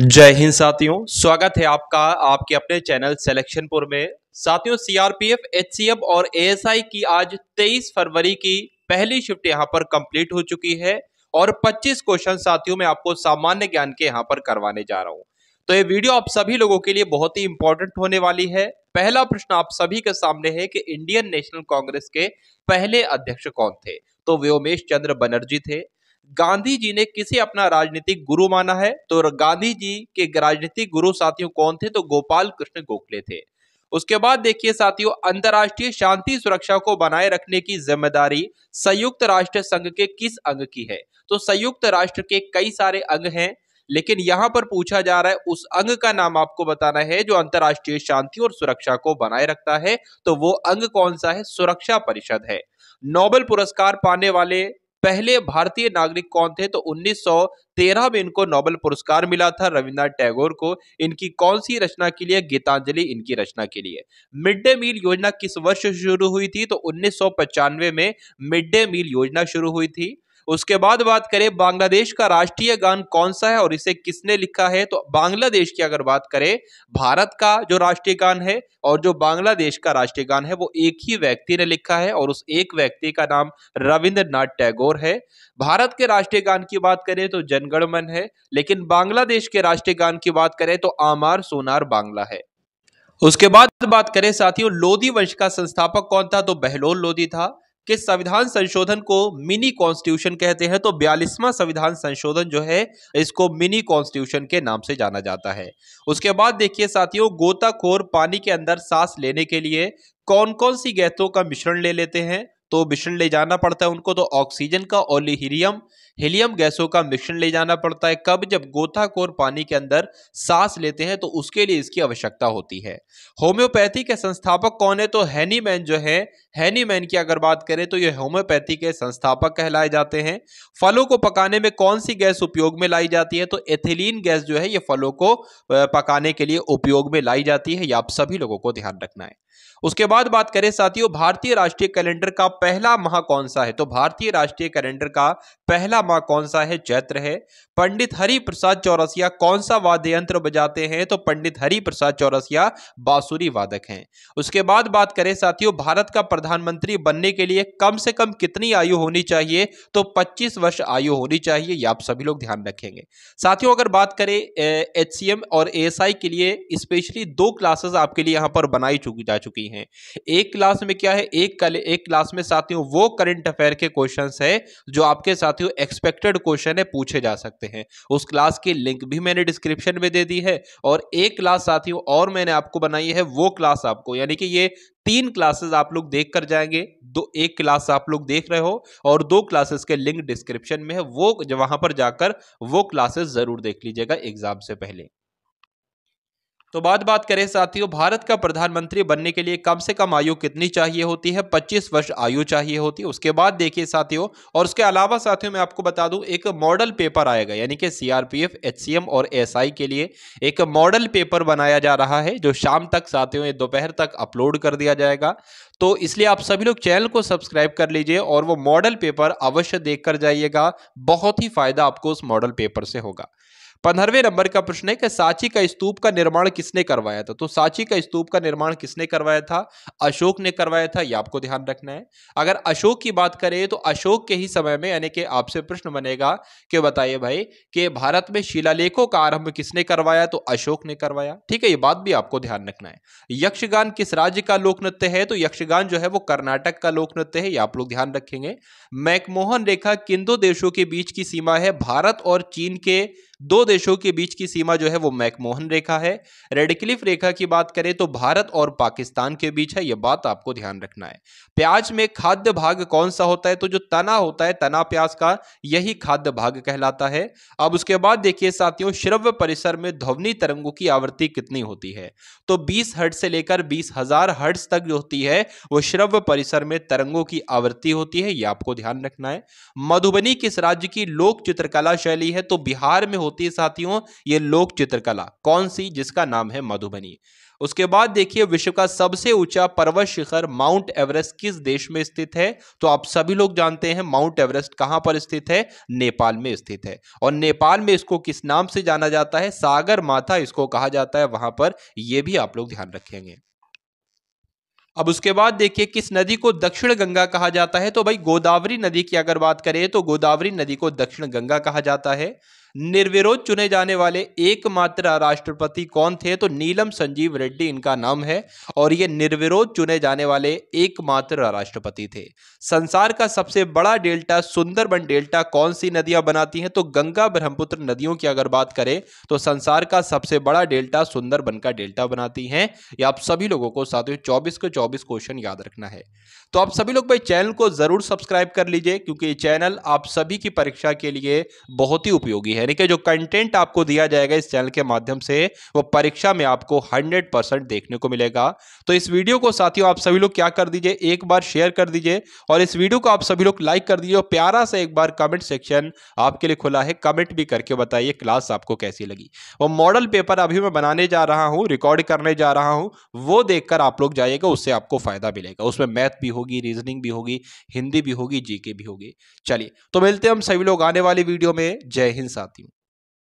जय हिंद साथियों स्वागत है आपका आपके अपने चैनल सेलेक्शनपुर में साथियों सीआरपीएफ एचसीएफ और एएसआई की आज 23 फरवरी की पहली शिफ्ट यहां पर कंप्लीट हो चुकी है और 25 क्वेश्चन साथियों में आपको सामान्य ज्ञान के यहां पर करवाने जा रहा हूं तो ये वीडियो आप सभी लोगों के लिए बहुत ही इंपॉर्टेंट होने वाली है पहला प्रश्न आप सभी के सामने है कि इंडियन नेशनल कांग्रेस के पहले अध्यक्ष कौन थे तो व्योमेश चंद्र बनर्जी थे गांधी जी ने किसे अपना राजनीतिक गुरु माना है तो गांधी जी के राजनीतिक गुरु साथियों कौन थे तो गोपाल कृष्ण गोखले थे उसके बाद देखिए साथियों अंतर्राष्ट्रीय शांति सुरक्षा को बनाए रखने की जिम्मेदारी संयुक्त राष्ट्र संघ के किस अंग की है तो संयुक्त राष्ट्र के कई सारे अंग हैं लेकिन यहां पर पूछा जा रहा है उस अंग का नाम आपको बताना है जो अंतर्राष्ट्रीय शांति और सुरक्षा को बनाए रखता है तो वो अंग कौन सा है सुरक्षा परिषद है नोबेल पुरस्कार पाने वाले पहले भारतीय नागरिक कौन थे तो 1913 में इनको नोबेल पुरस्कार मिला था रविन्द्रनाथ टैगोर को इनकी कौन सी रचना के लिए गीतांजलि इनकी रचना के लिए मिड डे मील योजना किस वर्ष शुरू हुई थी तो उन्नीस में मिड डे मील योजना शुरू हुई थी उसके बाद बात करें बांग्लादेश का राष्ट्रीय गान कौन सा है और इसे किसने लिखा है तो बांग्लादेश की अगर बात करें भारत का जो राष्ट्रीय गान है और जो बांग्लादेश का राष्ट्रीय गान है वो एक ही व्यक्ति ने लिखा है और उस एक व्यक्ति का नाम रविंद्रनाथ टैगोर है भारत के राष्ट्रीय गान की बात करें तो जनगणमन है लेकिन बांग्लादेश के राष्ट्रीय गान की बात करें तो आमार सोनार बांग्ला है उसके बाद बात करें साथियों लोधी वंश का संस्थापक कौन था तो बहलोल लोधी था कि संविधान संशोधन को मिनी कॉन्स्टिट्यूशन कहते हैं तो बयालीसवां संविधान संशोधन जो है इसको मिनी कॉन्स्टिट्यूशन के नाम से जाना जाता है उसके बाद देखिए साथियों गोताखोर पानी के अंदर सांस लेने के लिए कौन कौन सी गैसों का मिश्रण ले लेते हैं तो मिश्रण ले जाना पड़ता है उनको तो ऑक्सीजन का और हीलियम हीलियम गैसों का मिश्रण ले जाना पड़ता है कब जब गोताखोर पानी के अंदर सांस लेते हैं तो उसके लिए इसकी आवश्यकता होती है होम्योपैथी के संस्थापक कौन है तो हैनीमैन जो है हैनीमैन की अगर बात करें तो ये होम्योपैथी के संस्थापक कहलाए जाते हैं फलों को पकाने में कौन सी गैस उपयोग में लाई जाती है तो एथिलीन गैस जो है ये फलों को पकाने के लिए उपयोग में लाई जाती है यह आप सभी लोगों को ध्यान रखना है उसके बाद बात करें साथियों भारतीय राष्ट्रीय कैलेंडर का पहला माह कौन सा है तो भारतीय राष्ट्रीय कैलेंडर का पहला माह कौन सा है चैत्र है पंडित हरि प्रसाद चौरसिया कौन सा वाद्य यंत्र बजाते हैं तो पंडित हरि प्रसाद चौरसिया बांसुरी वादक हैं उसके बाद बात करें साथियों भारत का प्रधानमंत्री बनने के लिए कम से कम कितनी आयु होनी चाहिए तो पच्चीस वर्ष आयु होनी चाहिए यह आप सभी लोग ध्यान रखेंगे साथियों अगर बात करें एच और ए के लिए स्पेशली दो क्लासेस आपके लिए यहाँ पर बनाई चुकी जा चुकी हैं एक क्लास में क्या है एक कल एक क्लास में साथियों वो करंट अफेयर के क्वेश्चंस है जो आपके साथियों एक्सपेक्टेड क्वेश्चन है पूछे जा सकते हैं उस क्लास की लिंक भी मैंने डिस्क्रिप्शन में दे दी है और एक क्लास साथियों और मैंने आपको बनाई है वो क्लास आपको यानी कि ये तीन क्लासेस आप लोग देख कर जाएंगे दो एक क्लास आप लोग देख रहे हो और दो क्लासेस के लिंक डिस्क्रिप्शन में है वो वहां पर जाकर वो क्लासेस जरूर देख लीजिएगा एग्जाम से पहले तो बाद बात करें साथियों भारत का प्रधानमंत्री बनने के लिए कम से कम आयु कितनी चाहिए होती है 25 वर्ष आयु चाहिए होती है उसके बाद देखिए साथियों और उसके अलावा साथियों मैं आपको बता दूं एक मॉडल पेपर आएगा यानी कि सीआरपीएफ एचसीएम और एसआई के लिए एक मॉडल पेपर बनाया जा रहा है जो शाम तक साथियों दोपहर तक अपलोड कर दिया जाएगा तो इसलिए आप सभी लोग चैनल को सब्सक्राइब कर लीजिए और वो मॉडल पेपर अवश्य देख कर जाइएगा बहुत ही फायदा आपको उस मॉडल पेपर से होगा पंद्रहवें नंबर का प्रश्न है कि साची का स्तूप का निर्माण किसने करवाया था तो साची का स्तूप का निर्माण किसने करवाया था अशोक ने करवाया था यह आपको ध्यान रखना है अगर अशोक की बात करें तो अशोक के ही समय में यानी कि आपसे प्रश्न बनेगा कि बताइए भाई कि भारत में शिलालेखों का आरंभ किसने करवाया तो अशोक ने करवाया ठीक है ये बात भी आपको ध्यान रखना है यक्षगान किस राज्य का लोक नृत्य है तो यक्षगान जो है वो कर्नाटक का लोक नृत्य है ये आप लोग ध्यान रखेंगे मैकमोहन रेखा किन दो देशों के बीच की सीमा है भारत और चीन के दो देशों के बीच की सीमा जो है वो मैकमोहन रेखा है रेडक्लिफ रेखा की बात करें तो भारत और पाकिस्तान के बीच है यह बात आपको ध्यान रखना है प्याज में खाद्य भाग कौन सा होता है तो जो तना होता है तना प्याज का यही खाद्य भाग कहलाता है अब उसके बाद देखिए साथियों श्रव्य परिसर में ध्वनि तरंगों की आवृत्ति कितनी होती है तो बीस हर्ट से लेकर बीस हजार तक जो होती है वो श्रव्य परिसर में तरंगों की आवृत्ति होती है यह आपको ध्यान रखना है मधुबनी किस राज्य की लोक चित्रकला शैली है तो बिहार में होती होती है साथियों ये लोक चित्रकला कौन सी जिसका नाम है मधुबनी उसके बाद देखिए विश्व का सबसे ऊंचा पर्वत शिखर माउंट एवरेस्ट किस देश में स्थित है तो आप सभी लोग जानते हैं माउंट एवरेस्ट कहां पर स्थित है नेपाल में स्थित है और नेपाल में इसको किस नाम से जाना जाता है सागर माथा इसको कहा जाता है वहां पर यह भी आप लोग ध्यान रखेंगे अब उसके बाद देखिए किस नदी को दक्षिण गंगा कहा जाता है तो भाई गोदावरी नदी की अगर बात करें तो गोदावरी नदी को दक्षिण गंगा कहा जाता है निर्विरोध चुने जाने वाले एकमात्र राष्ट्रपति कौन थे तो नीलम संजीव रेड्डी इनका नाम है और ये निर्विरोध चुने जाने वाले एकमात्र राष्ट्रपति थे संसार का सबसे बड़ा डेल्टा सुंदरबन डेल्टा कौन सी नदियां बनाती हैं तो गंगा ब्रह्मपुत्र नदियों की अगर बात करें तो संसार का सबसे बड़ा डेल्टा सुंदरबन का डेल्टा बनाती है या आप सभी लोगों को साथियों चौबीस को चौबीस क्वेश्चन याद रखना है तो आप सभी लोग भाई चैनल को जरूर सब्सक्राइब कर लीजिए क्योंकि ये चैनल आप सभी की परीक्षा के लिए बहुत ही उपयोगी है यानी कि जो कंटेंट आपको दिया जाएगा इस चैनल के माध्यम से वो परीक्षा में आपको 100 परसेंट देखने को मिलेगा तो इस वीडियो को साथियों आप सभी लोग क्या कर दीजिए एक बार शेयर कर दीजिए और इस वीडियो को आप सभी लोग लाइक कर दीजिए और प्यारा से एक बार कमेंट सेक्शन आपके लिए खुला है कमेंट भी करके बताइए क्लास आपको कैसी लगी और मॉडल पेपर अभी मैं बनाने जा रहा हूँ रिकॉर्ड करने जा रहा हूँ वो देखकर आप लोग जाइएगा उससे आपको फायदा मिलेगा उसमें मैथ भी होगी रीजनिंग भी होगी हिंदी भी होगी जीके भी होगी चलिए तो मिलते हैं हम सभी लोग आने वाली वीडियो में जय हिंद साथ latín